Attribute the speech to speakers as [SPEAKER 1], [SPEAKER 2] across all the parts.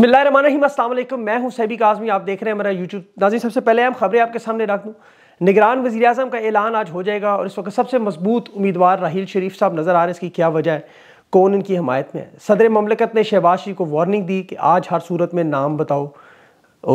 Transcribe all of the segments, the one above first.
[SPEAKER 1] बसमिल मैं हूं सैबिक आजमी आप देख रहे हैं मेरा यूट्यूब नाजी सबसे पहले हम खबरें आपके सामने रख दूँ निगरान वजी अजम का ऐलान आज हो जाएगा और इस वक्त सबसे मजबूत उम्मीदवार राहील शरीफ साहब नज़र आ रहे हैं इसकी क्या वजह है कौन इनकी हमायत में है सदर ममलकत ने शहबाज शरीफ को वार्निंग दी कि आज हर सूरत में नाम बताओ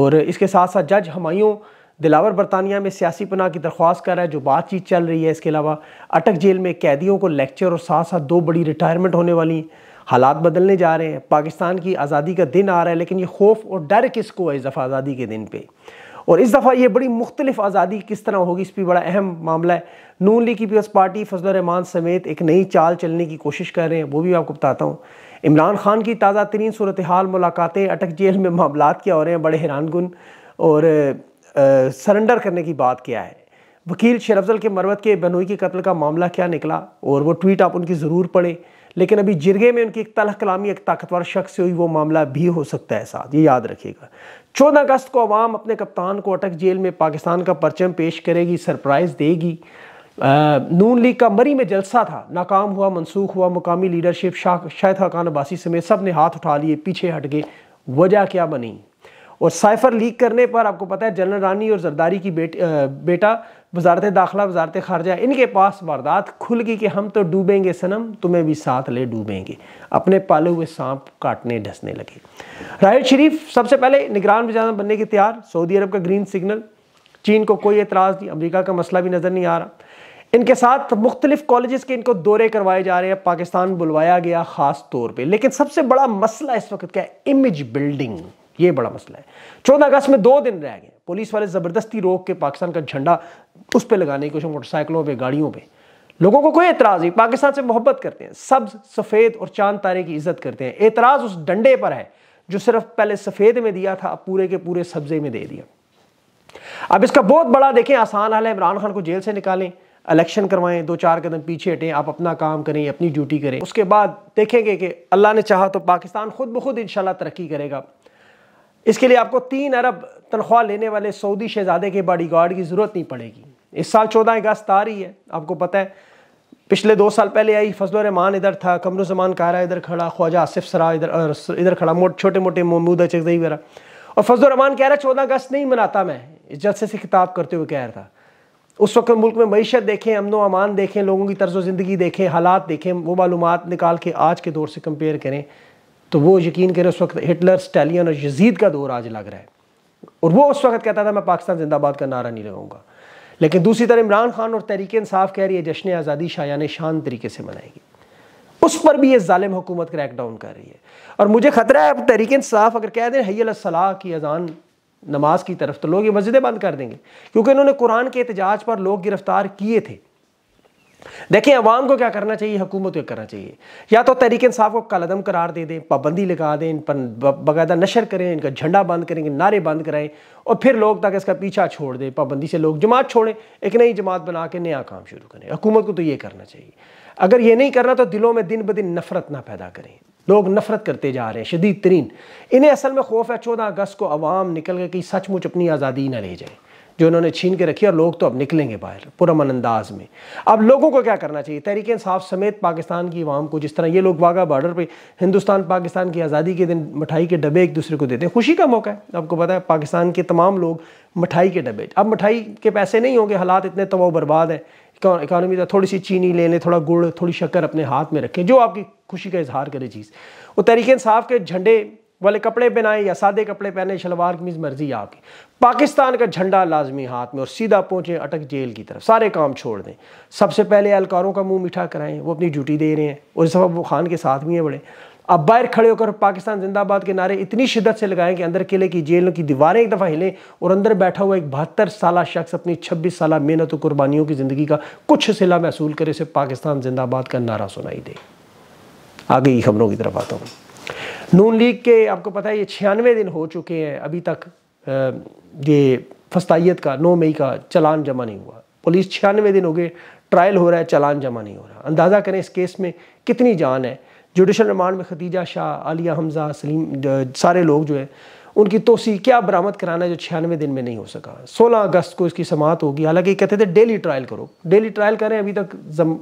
[SPEAKER 1] और इसके साथ साथ जज हमायों दिलावर बरतानिया में सियासी पनाह की दरख्वास्त कर रहा है जो बातचीत चल रही है इसके अलावा अटक जेल में कैदियों को लेक्चर और साथ साथ दो बड़ी रिटायरमेंट होने वाली हैं हालात बदलने जा रहे हैं पाकिस्तान की आज़ादी का दिन आ रहा है लेकिन ये खौफ और डर किसको है इस दफ़ा आज़ादी के दिन पर और इस दफ़ा ये बड़ी मुख्तलिफ आज़ादी किस तरह होगी इस पर बड़ा अहम मामला है नून लीग की पीपल्स पार्टी फजल रहमान समेत एक नई चाल चलने की कोशिश कर रहे हैं वो भी आपको बताता हूँ इमरान खान की ताज़ा तरीन सूरत हाल मुलाकातें अटक जेल में मामला क्या हो रहे हैं बड़े हैरानगुन और सरेंडर करने की बात क्या है वकील शेरफजल के मरवत के बनोई के कत्ल का मामला क्या निकला और वो ट्वीट आप उनकी ज़रूर पढ़ें लेकिन अभी जिरगे में उनकी एक तलह कलामी एक ताकतवर शख्स से हुई वो मामला भी हो सकता है साथ ये याद रखिएगा चौदह अगस्त को अवाम अपने कप्तान को अटक जेल में पाकिस्तान का परचम पेश करेगी सरप्राइज़ देगी आ, नून लीग का मरी में जलसा था नाकाम हुआ मनसूख हुआ मुकामी लीडरशिप शाह शाहिद खान अब्बासी समेत सब ने हाथ उठा लिए पीछे हट गए वजह क्या बनी और साइफर लीक करने पर आपको पता है जनरल रानी और जरदारी की बेट, बेटा वजारत दाखिला वजारत खारजा इनके पास वारदात खुल गई कि हम तो डूबेंगे सनम तुम्हें भी साथ ले डूबेंगे अपने पाले हुए सांप काटने ढसने लगे राहुल शरीफ सबसे पहले निगरान वजाना बनने के तैयार सऊदी अरब का ग्रीन सिग्नल चीन को कोई एतराज़ नहीं अमरीका का मसला भी नज़र नहीं आ रहा इनके साथ मुख्तलिफ कॉलेज़ के इनको दौरे करवाए जा रहे हैं पाकिस्तान बुलवाया गया ख़ास तौर पर लेकिन सबसे बड़ा मसला इस वक्त क्या है इमेज बिल्डिंग ये बड़ा मसला है चौदह अगस्त में दो दिन रह गए पुलिस वाले ज़बरदस्ती रोक के पाकिस्तान का झंडा उस पर लगाने की कोशिश मोटरसाइकिलों पर गाड़ियों पर लोगों को कोई एतराज़ नहीं पाकिस्तान से मोहब्बत करते हैं सब्ज सफ़ेद और चांद तारे की इज्जत करते हैं एतराज़ उस डंडे पर है जो सिर्फ पहले सफ़ेद में दिया था अब पूरे के पूरे सब्जे में दे दिया अब इसका बहुत बड़ा देखें आसान हाल है इमरान खान को जेल से निकालें इलेक्शन करवाएं दो चार कदम पीछे हटें आप अपना काम करें अपनी ड्यूटी करें उसके बाद देखेंगे कि अल्लाह ने चाहा तो पाकिस्तान खुद ब खुद इंशाल्लाह तरक्की करेगा इसके लिए आपको तीन अरब तनख्वाह लेने वाले सऊदी शहजादे के गार्ड की ज़रूरत नहीं पड़ेगी इस साल चौदह अगस्त आ रही है आपको पता है पिछले दो साल पहले आई फजल रहमान इधर था कमरुजमान कारा इधर खड़ा ख्वाजा आसिफ सरा इधर इधर खड़ा मोट छोटे मोटे महमूद चकदई वगैरह और फजल रहमान कह रहा है चौदह अगस्त नहीं मनाता मैं इस जलसे से खिताब करते हुए कह रहा था उस वक्त मुल्क में मीशत देखें अमन अमान देखें लोगों की तर्ज ज़िंदगी देखें हालात देखें वो मालूम निकाल के आज के दौर से कंपेयर करें तो वो यकीन करें उस वक्त हिटलर स्टैलियन और यजीद का दौर आज लग रहा है और वो उस वक्त कहता था मैं पाकिस्तान जिंदाबाद का नारा नहीं लगाऊंगा लेकिन दूसरी तरफ इमरान खान और तहरीक इंसाफ कह रही है जश्न आज़ादी शायान शान तरीके से मनाएगी उस पर भी ये ालिम हुकूमत क्रैक डाउन कर रही है और मुझे खतरा है अब तहरीक इंसाफ अगर कह दें हैसलाह की अजान नमाज की तरफ तो लोग ये मस्जिदें बंद कर देंगे क्योंकि इन्होंने कुरान के एहतजाज पर लोग गिरफ्तार किए थे देखिए अवाम को क्या करना चाहिए हुकूमत को करना चाहिए या तो तहरीक इंसाफ को कलदम करार दे दें पाबंदी लगा दें इन पर बाकायदा नशर करें इनका झंडा बंद करेंगे नारे बंद कराएं और फिर लोग तक इसका पीछा छोड़ दें पाबंदी से लोग जमात छोड़ें एक नई जमात बना के नया काम शुरू करें हुकूमत को तो ये करना चाहिए अगर ये नहीं करना तो दिलों में दिन ब दिन नफरत ना पैदा करें लोग नफरत करते जा रहे हैं शदीद तरीन इन्हें असल में खौफ है चौदह अगस्त को अवाम निकल गए कि सचमुच अपनी आज़ादी ना ले जाए जो इन्होंने छीन के रखी और लोग तो अब निकलेंगे बाहर पुरमन अंदाज में अब लोगों को क्या करना चाहिए तहरीक इंसाफ समेत पाकिस्तान की आवाम को जिस तरह ये लोग वाघा बॉर्डर पर हिंदुस्तान पाकिस्तान की आज़ादी के दिन मिठाई के डब्बे एक दूसरे को देते हैं खुशी का मौका है आपको पता है पाकिस्तान के तमाम लोग मिठाई के डब्बे अब मिठाई के पैसे नहीं होंगे हालात इतने तो बर्बाद है इकानमी था तो थोड़ी सी चीनी ले लें थोड़ा गुड़ थोड़ी शक्कर अपने हाथ में रखें जो आपकी खुशी का इजहार करे चीज़ वो तहरीक साफ़ के झंडे वाले कपड़े पहनाएं या सादे कपड़े पहने शलवार कमीज मर्जी आपकी पाकिस्तान का झंडा लाजमी हाथ में और सीधा पहुंचे अटक जेल की तरफ सारे काम छोड़ दें सबसे पहले एहलकारों का मुंह मीठा कराएं वो अपनी ड्यूटी दे रहे हैं और इस वक्त वो खान के साथ भी हैं बड़े अब बाहर खड़े होकर पाकिस्तान जिंदाबाद के नारे इतनी शिद्दत से लगाएं कि अंदर किले की जेलों की दीवारें एक दफ़ा हिलें और अंदर बैठा हुआ एक बहत्तर साल शख्स अपनी छब्बीस साल मेहनत और कुर्बानियों की ज़िंदगी का कुछ सिला महसूल करे इसे पाकिस्तान जिंदाबाद का नारा सुनाई दे आगे ही खबरों की तरफ आता हूँ नून लीग के आपको पता है ये छियानवे दिन हो चुके हैं अभी तक ये फस्ताइत का नौ मई का चलान जमा नहीं हुआ पुलिस छियानवे दिन हो गए ट्रायल हो रहा है चलान जमा नहीं हो रहा अंदाज़ा करें इस केस में कितनी जान है जुडिशल रिमांड में खदीजा शाह आलिया हमजा सलीम सारे लोग जो है उनकी तोसी क्या बरामद कराना है जो छियानवे दिन में नहीं हो सका 16 अगस्त को इसकी समात होगी हालांकि कहते थे डेली ट्रायल करो डेली ट्रायल करें अभी तक जम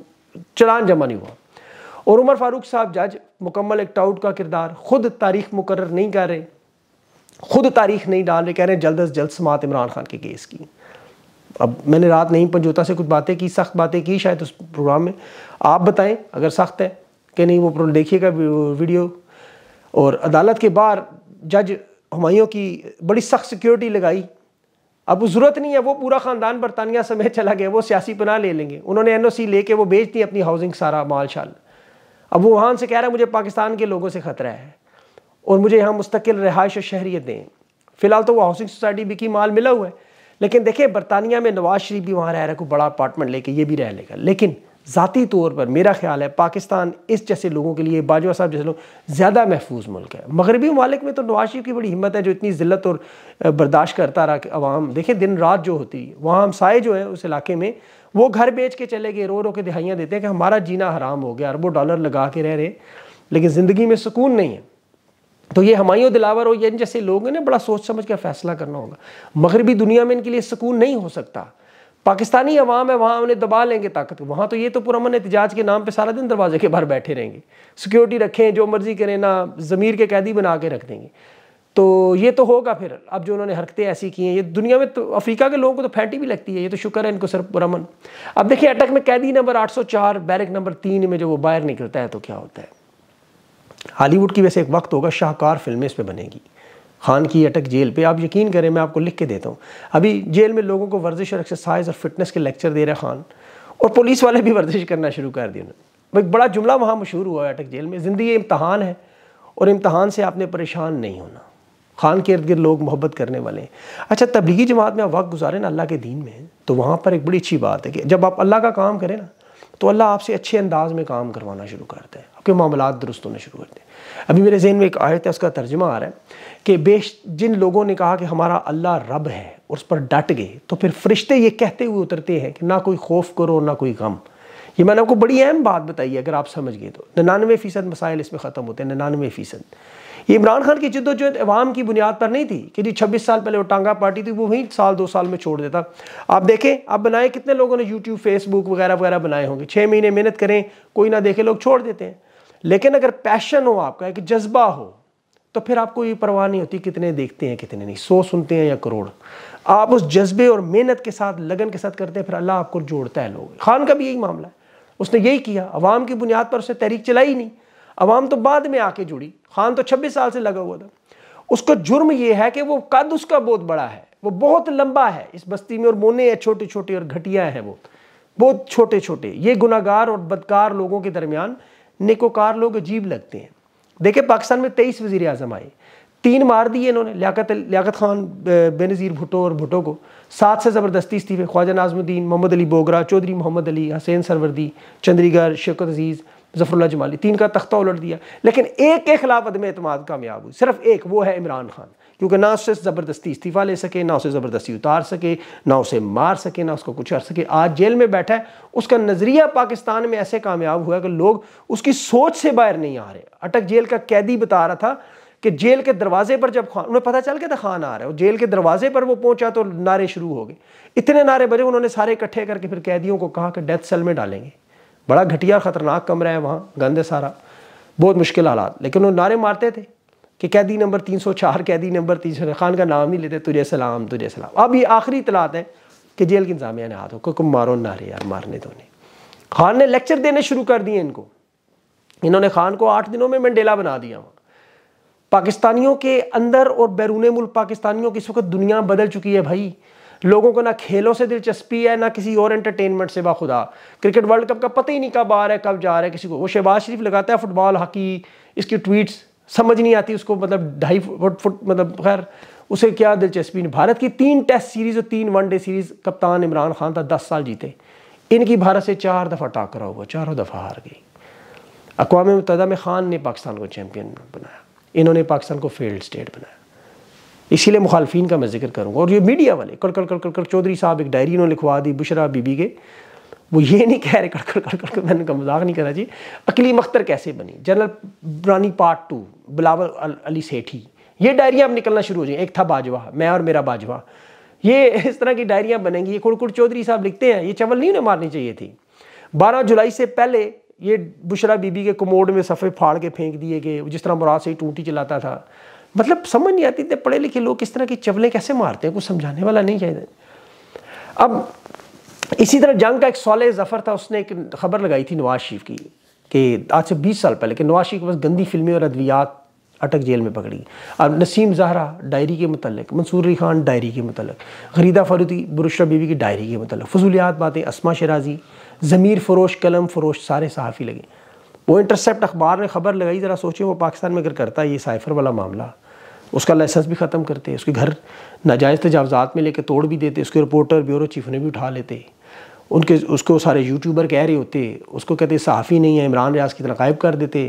[SPEAKER 1] चलान जमा नहीं हुआ और उमर फारूक साहब जज मुकम्मल एक टाउट का किरदार खुद तारीख मुकर नहीं कर रहे खुद तारीख नहीं डाल रहे कह रहे हैं जल्द अज जल्द समात इमरान खान के केस की अब मैंने रात नहीं पंजोता से कुछ बातें की सख्त बातें की शायद उस प्रोग्राम में आप बताएं अगर सख्त है कि नहीं वो देखिएगा वीडियो और अदालत के बाहर जज हमायों की बड़ी सख्त सिक्योरिटी लगाई अब ज़रूरत नहीं है वो पूरा ख़ानदान बरतानिया समेत चला गया वो सियासी पनाह ले लेंगे उन्होंने एनओसी लेके वो बेच दी अपनी हाउसिंग सारा माल शाल अब वो वुहान से कह रहा है मुझे पाकिस्तान के लोगों से ख़तरा है और मुझे यहाँ मुस्तकिल रिहाइश और शहरीत दें फ़िलहाल तो वो हाउसिंग सोसाइटी भी की माल मिला हुआ है लेकिन देखिए बरतानिया में नवाज शरीफ भी वहाँ रह रहा है कोई बड़ा अपार्टमेंट लेके ये भी रह लेगा लेकिन ज़ाती तौर पर मेरा ख्याल है पाकिस्तान इस जैसे लोगों के लिए बाजवा साहब जैसे लोग ज़्यादा महफूज मुल्क है मगरबी ममालिक में तो नवाज शरीफ की बड़ी हिम्मत है जो इतनी ज़िलत और बर्दाश्त करता रहा अवाम देखें दिन रात जो होती है वहाँ हम साए जो है उस इलाके में वो घर बेच के चले गए रो रो के दिहाइयाँ देते हैं कि हमारा जीना हराम हो गया अरबों डॉलर लगा के रह रहे लेकिन ज़िंदगी में सुकून नहीं है तो ये हमायों दिलावर और इन जैसे लोग हैं ना बड़ा सोच समझ कर फैसला करना होगा मगरबी दुनिया में इनके लिए सुकून नहीं हो सकता पाकिस्तानी अवाम है वहाँ उन्हें दबा लेंगे ताकत वहाँ तो ये तो पुरमन एहतजाज के नाम पर सारा दिन दरवाजे के बाहर बैठे रहेंगे सिक्योरिटी रखें जो मर्ज़ी करें ना ज़मीर के कैदी बना के रख देंगे तो ये तो होगा फिर अब जो उन्होंने हरकतें ऐसी की हैं ये दुनिया में तो अफ्रीका के लोगों को तो फैटी भी लगती है ये तो शुक्र है इनको सर रमन अब देखिए अटक में कैदी नंबर 804 बैरिक नंबर तीन में जब वो बाहर निकलता है तो क्या होता है हॉलीवुड की वैसे एक वक्त होगा शाहकार फिल्में इस पर बनेगी खान की अटक जेल पे आप यकीन करें मैं आपको लिख के देता हूँ अभी जेल में लोगों को वर्जिश और एक्सरसाइज और फिटनेस के लेक्चर दे रहे खान और पुलिस वाले भी वर्जिश करना शुरू कर दी उन्होंने एक बड़ा जुमला वहाँ मशहूर हुआ है अटक जेल में ज़िंदगी इम्तहान है और इम्तहान से आपने परेशान नहीं होना खान के इर्द गिर्द लोग मोहब्बत करने वाले हैं अच्छा तबलीगी जमात में आप वक्त गुजारें ना अल्लाह के दीन में तो वहाँ पर एक बड़ी अच्छी बात है कि जब आप अल्लाह का काम करें ना तो अल्लाह आपसे अच्छे अंदाज में काम करवाना शुरू करता है आपके मामला दुरुस्त होने शुरू करते हैं अभी मेरे जहन में एक आयत है उसका तर्जमा आ रहा है कि बेश जिन लोगों ने कहा कि हमारा अल्लाह रब है और उस पर डट गए तो फिर फरिश्ते ये कहते हुए उतरते हैं कि ना कोई खौफ करो ना कोई गम ये मैंने आपको बड़ी अहम बात बताई है अगर आप समझ गए तो निन्यानवे फ़ीसद मसाइल इसमें ख़त्म होते हैं निन्यानवे फ़ीसद इमरान खान की जद्दोजहद अवाम की बुनियाद पर नहीं थी कि जी छब्बीस साल पहले वो टांगा पार्टी थी वो वहीं साल दो साल में छोड़ देता आप देखें आप बनाए कितने लोगों ने यूट्यूब फेसबुक वगैरह वगैरह बनाए होंगे छः महीने मेहनत करें कोई ना देखे लोग छोड़ देते हैं लेकिन अगर पैशन हो आपका एक जज्बा हो तो फिर आपको ये परवाह नहीं होती कितने देखते हैं कितने नहीं सौ सुनते हैं या करोड़ आप उस जज्बे और मेहनत के साथ लगन के साथ करते हैं फिर अल्लाह आपको जोड़ता है लोग खान का भी यही मामला है उसने यही किया अवाम की बुनियाद पर उसने तहरीक चलाई नहीं अवाम तो बाद में आके जुड़ी खान तो छब्बीस साल से लगा हुआ था उसका जुर्म यह है कि वो कद उसका बहुत बड़ा है वो बहुत लंबा है इस बस्ती में और मोने है छोटे छोटे और घटिया हैं वो बहुत छोटे छोटे ये गुनागार और बदकार लोगों के दरमियान नेकोकार लोग अजीब लगते हैं देखे पाकिस्तान में तेईस वजीर अजम आए तीन मार दिए इन्होंने लियात लियात खान बेनज़ीर भुटो और भुटो को सात से ज़बरदस्ती इस्तीफे ख्वाजा नाजमुद्दीन मोहम्मद अली बोगरा चौधरी मोहम्मद अली हसैन सरवर्दी चंद्रीगढ़ शेखत अजीज़ जफरुल्ला जमाली तीन का तख्ता उलट दिया लेकिन एक के खिलाफ अदम अतमाद कामयाब हुई सिर्फ एक वो है इमरान खान क्योंकि ना उससे ज़बरदस्ती इस्तीफ़ा ले सके ना उसे ज़बरदस्ती उतार सके ना उसे मार सके ना उसको कुछ कर सके आज जेल में बैठा है उसका नज़रिया पाकिस्तान में ऐसे कामयाब हुआ कि लोग उसकी सोच से बाहर नहीं आ रहे अटक जेल का कैदी बता रहा था कि जेल के दरवाजे पर जब खान उन्हें पता चल गया था खान आ रहा है और जेल के दरवाजे पर वो पहुंचा तो नारे शुरू हो गए इतने नारे बजे उन्होंने सारे इकट्ठे करके फिर कैदियों को कहा कि डेथ सेल में डालेंगे बड़ा घटिया ख़तरनाक कमरा है वहाँ गंद है सारा बहुत मुश्किल हालात लेकिन वो नारे मारते थे कि कैदी नंबर 304 कैदी नंबर तीन सौ खान का नाम नहीं लेते तुझे सलाम तुझे सलाम अब ये आखिरी इतलात है कि जेल के इंतजामिया ने हाथ क्योंकि मारो नारे यार मारने दो ने खान ने लेक्चर देने शुरू कर दिए इनको इन्होंने खान को आठ दिनों में मंडेला बना दिया वहाँ पाकिस्तानियों के अंदर और बैरून मुल्क पाकिस्तानियों की इस वक्त दुनिया बदल चुकी है भाई लोगों को ना खेलों से दिलचस्पी है ना किसी और एंटरटेनमेंट से बाखुदा क्रिकेट वर्ल्ड कप का पता ही नहीं कब आ रहा है कब जा रहा है किसी को वो शहबाज शरीफ लगाता है फुटबॉल हॉकी इसकी ट्वीट्स समझ नहीं आती उसको मतलब ढाई फुट फुट मतलब खैर उसे क्या दिलचस्पी नहीं भारत की तीन टेस्ट सीरीज और तीन डे सीरीज कप्तान इमरान खान था दस साल जीते इनकी भारत से चार दफ़ा टाकरा हुआ चारों दफ़ा हार गई अकवा मुतदा में खान ने पाकिस्तान को चैम्पियन बनाया इन्होंने पाकिस्तान को फेल्ड स्टेट बनाया इसीलिए मुखालफी का मैं जिक्र करूँगा और ये मीडिया वाले कड़कड़ कड़कड़ कड़ चौधरी साहब एक डायरी उन्होंने लिखवा दी बुशरा बीबी के वो ये नहीं कह रहे कड़कड़ कड़कड़ कर मैंने मजाक नहीं करा जी अकली मख्तर कैसे बनी general Rani part two Bilawal Ali Sethi ये डायरियाँ अब निकलना शुरू हो जाएंगी एक था बाजवा मैं और मेरा बाजवा ये इस तरह की डायरियाँ बनेंगी ये कुड़कुड़ चौधरी साहब लिखते हैं ये चवल नहीं उन्हें मारनी चाहिए थी बारह जुलाई से पहले ये बुशरा बीबी के कमोड में सफ़े फाड़ के फेंक दिए गए जिस तरह मुराद से टूटी चलाता था मतलब समझ नहीं आती थे पढ़े लिखे लोग किस तरह की चवलें कैसे मारते हैं कुछ समझाने वाला नहीं चाहिए अब इसी तरह जंग का एक सोलह जफ़र था उसने एक खबर लगाई थी नवाज शरीफ की कि आज से बीस साल पहले कि नवाज शरीफ बस गंदी फिल्में और अद्वियात अटक जेल में पकड़ी अब नसीम जहरा डायरी के मतलब मंसूर अली खान डायरी के मतलब खरीदा फरूदी बुरुशरा बीबी की डायरी के मतलब फजूलियात बातें असमा शराजी ज़मीर फरोश कलम फरोश सारे सहाफ़ी लगे वो इंटरसेप्ट अखबार ने खबर लगाई ज़रा सोचिए वो पाकिस्तान में अगर करता है ये साइफर वाला मामला उसका लाइसेंस भी ख़त्म करते उसके घर नाजायज़ तजावजात में लेके तोड़ भी देते उसके रिपोर्टर ब्यूरो चीफ ने भी उठा लेते उनके उसको सारे यूट्यूबर कह रहे होते उसको कहते सहाफ़ी नहीं है इमरान रियाज की तरह गायब कर देते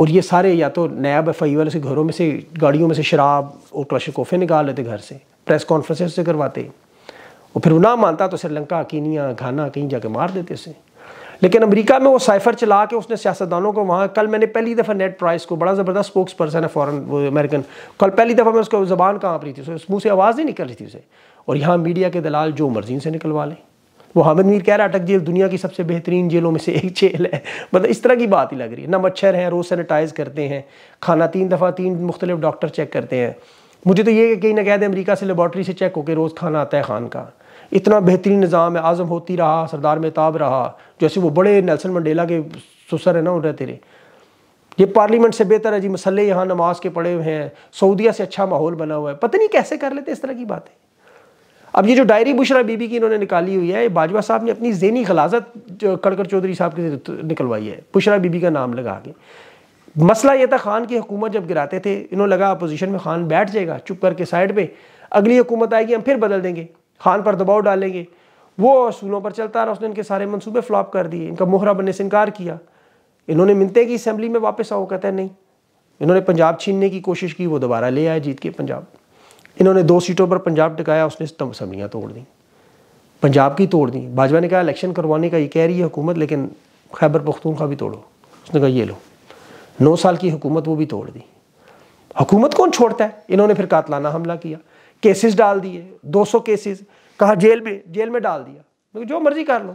[SPEAKER 1] और ये सारे या तो नायब एफ आई वाले से घरों में से गाड़ियों में से शराब और कोफे निकाल लेते घर से प्रेस कॉन्फ्रेंस से करवाते और फिर वो ना मानता तो श्रीलंका कीनिया घाना कहीं जाके मार देते उसे लेकिन अमेरिका में वो साइफर चला के उसने सियासतदानों को वहाँ कल मैंने पहली दफ़ा नेट प्राइस को बड़ा ज़बरदस्त स्पोक्स पर्सन है फ़ॉरन वो अमेरिकन कल पहली दफ़ा मैं उसको ज़बान कहाँ रही थी उस मुँह से आवाज़ नहीं निकल रही थी उसे और यहाँ मीडिया के दलाल जो मर्जी से निकलवा लें वो हामिद मीर कह रहा है अटक जेल दुनिया की सबसे बेहतरीन जेलों में से एक जेल है मतलब इस तरह की बात ही लग रही है ना मच्छर हैं रोज़ सैनिटाइज़ करते हैं खाना तीन दफ़ा तीन मुख्तलिफ डॉक्टर चेक करते हैं मुझे तो ये कहीं ना कह दें अमरीका से लेबॉटरी से चेक होकर रोज़ खाना आता है खान का इतना बेहतरीन निज़ाम है आज़म होती रहा सरदार मेहताब रहा जैसे वो बड़े नेल्सन मंडेला के सुसर है ना उन्हें तेरे ये पार्लियामेंट से बेहतर है जी मसले यहाँ नमाज के पड़े हुए हैं सऊदिया से अच्छा माहौल बना हुआ है पता नहीं कैसे कर लेते इस तरह की बातें अब ये जो डायरी बुशरा बीबी की इन्होंने निकाली हुई है बाजवा साहब ने अपनी जहनी खलाजत कड़कर चौधरी साहब के निकलवाई है बुशरा बीबी का नाम लगा के मसला ये था खान की हुकूमत जब गिराते थे इन्होंने लगा अपोजिशन में खान बैठ जाएगा चुप करके साइड पर अगली हुकूमत आएगी हम फिर बदल देंगे खान पर दबाव डालेंगे वो असूलों पर चलता रहा उसने इनके सारे मंसूबे फ्लॉप कर दिए इनका मोहरा बनने से इनकार किया इन्होंने मिलते की असम्बली में वापस आओ कहते हैं नहीं इन्होंने पंजाब छीनने की कोशिश की वो दोबारा ले आए जीत के पंजाब इन्होंने दो सीटों पर पंजाब टिकाया उसने असम्बलियाँ तोड़ दी पंजाब की तोड़ दी भाजपा ने कहा इलेक्शन करवाने का ये कह रही है हुकूमत लेकिन खैबर पख्तूनखा भी तोड़ो उसने कहा ये लो नौ साल की हुकूमत वो भी तोड़ दी हुकूमत कौन छोड़ता है इन्होंने फिर कातलाना हमला किया केसेस डाल दिए 200 केसेस कहा जेल में जेल में डाल दिया तो जो मर्जी कर लो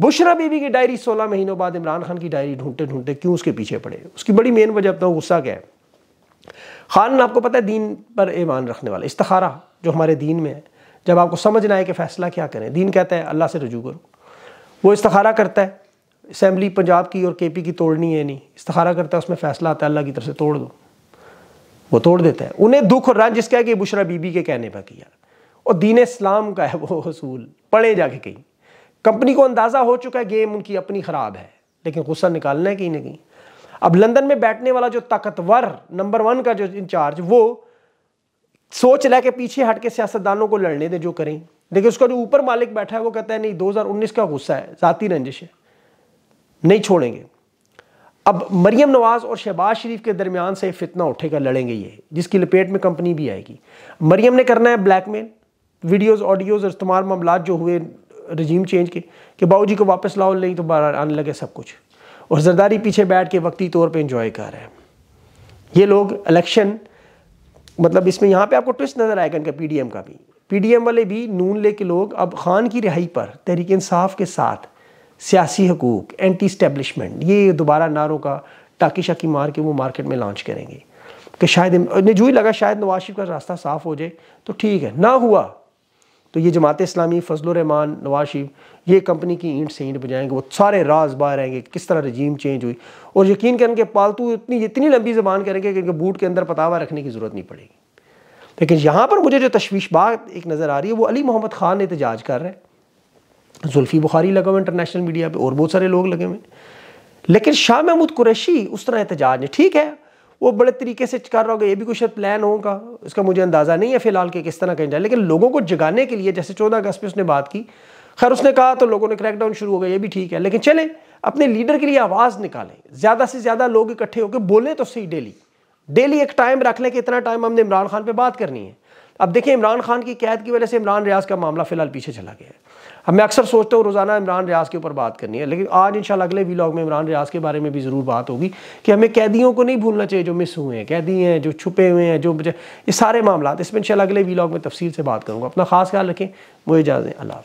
[SPEAKER 1] बुशरा बीबी की डायरी 16 महीनों बाद इमरान खान की डायरी ढूंढते ढूंढते क्यों उसके पीछे पड़े उसकी बड़ी मेन वजह अपना तो गुस्सा क्या है खान आपको पता है दीन पर ईमान रखने वाला इस्तारा जो हमारे दीन में है जब आपको समझ ना आए कि फ़ैसला क्या करें दीन कहता है अल्लाह से रजू करो वो इस्तारा करता है असम्बली पंजाब की और के पी की तोड़नी है नहीं इस्तारा करता है उसमें फ़ैसला आता है अल्लाह की तरफ से तोड़ दो वो तोड़ देता है उन्हें दुख और रंज इसका है कि बुशरा बीबी के कहने पर किया और दीन इस्लाम का है वो असूल पढ़े जाके कहीं कंपनी को अंदाज़ा हो चुका है गेम उनकी अपनी ख़राब है लेकिन गुस्सा निकालना है कहीं ना कहीं अब लंदन में बैठने वाला जो ताकतवर नंबर वन का जो इंचार्ज वो सोच ले के पीछे हट के सियासतदानों को लड़ने दे जो करें लेकिन उसका जो ऊपर मालिक बैठा है वो कहता है नहीं 2019 का गुस्सा है ज़ाती रंजिश है नहीं छोड़ेंगे अब मरीम नवाज़ और शहबाज शरीफ के दरमियान से फितना उठेगा लड़ेंगे ये जिसकी लपेट में कंपनी भी आएगी मरीम ने करना है ब्लैकमेल वीडियोज़ ऑडियोज़ और तमाम मामला जो हुए रजीम चेंज के कि जी को वापस लाओ नहीं तो आने लगे सब कुछ और जरदारी पीछे बैठ के वक्ती तौर पर इंजॉय कर रहे हैं ये लोग इलेक्शन मतलब इसमें यहाँ पर आपको ट्विस्ट नज़र आएगा इनका एम का भी एम वाले भी नून ले के लोग अब खान की रिहाई पर तहरीक इंसाफ के साथ सियासी हकूक एंटी स्टैब्लिशमेंट ये दोबारा नारों का टाकी शाकी मार के वो मार्केट में लॉन्च करेंगे कि शायद जो ही लगा शायद नवाज शरीफ का रास्ता साफ़ हो जाए तो ठीक है ना हुआ तो ये जमात इस्लामी फजलरहमान नवाज शरीफ ये कंपनी की ईंट से ईंट बजाएंगे वो सारे राज बाहर आएंगे किस तरह रजीम चेंज हुई और यकीन करेंगे पालतू इतनी इतनी लंबी जबान करेंगे कि बूट के अंदर पतावा रखने की ज़रूरत नहीं पड़ेगी लेकिन यहाँ पर मुझे जो तशवीश बात एक नज़र आ रही है वो अली मोहम्मद ख़ान एहतजाज कर रहे हैं जुल्फ़ी बुखारी लगा हुआ इंटरनेशनल मीडिया पे और बहुत सारे लोग लगे हुए लेकिन शाह महमूद कुरैशी उस तरह एहतजाज है ठीक है वो बड़े तरीके से कर रहा होगा ये भी कुछ प्लान होगा इसका मुझे अंदाज़ा नहीं है फ़िलहाल कि किस तरह कहीं जाए लेकिन लोगों को जगाने के लिए जैसे चौदह अगस्त पर उसने बात की खैर उसने कहा तो लोगों ने क्रैकडाउन शुरू हो गया ये भी ठीक है लेकिन चले अपने लीडर के लिए आवाज़ निकालें ज़्यादा से ज़्यादा लोग इकट्ठे होकर बोलें तो सही डेली डेली एक टाइम रख लें कि इतना टाइम हमने इमरान खान पर बात करनी है अब देखिए इमरान खान की कैद की वजह से इमरान रियाज का मामला फ़िलहाल पीछे चला गया है मैं अक्सर सोचता हूँ रोज़ाना इमरान रियाज के ऊपर बात करनी है लेकिन आज इन अगले वीलॉग में इमरान रियाज के बारे में भी ज़रूर बात होगी कि हमें कैदियों को नहीं भूलना चाहिए जो मिस हुए हैं कैदी हैं जो छुपे हुए हैं जो ये सारे मामला इसमें इन अगले व्लॉग में तफसील से बात करूँगा अपना खास ख्याल रखें मुझे इजाज़ें अल्लाह